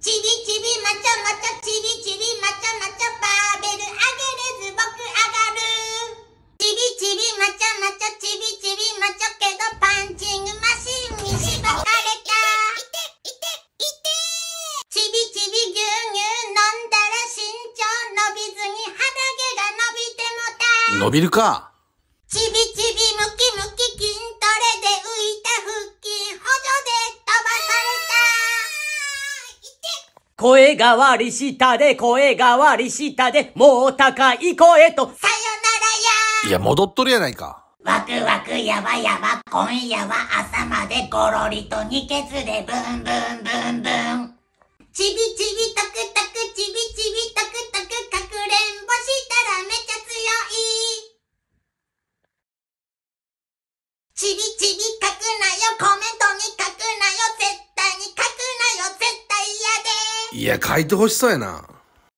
ちびちびまちゃまちゃちびちびまちゃまちゃバーベル上げれず僕上がるちびちびまちゃまちゃちびちびまちゃけどパンチングマシンにしばかれたいていていてちびちび牛乳飲んだら身長伸びずに肌毛が伸びてもた伸びるかちび声変わりしたで、声変わりしたで、もう高い声と、さよならやいや、戻っとるやないか。ワクワクやばやば、今夜は朝までゴロリと二ケツでブンブンブンブン。ちびちびとくとく、ちびちびとくとく、かくれんぼしたらめちゃ強い。ちびちび書くなよ、コメントいや、書いてほしそうやな。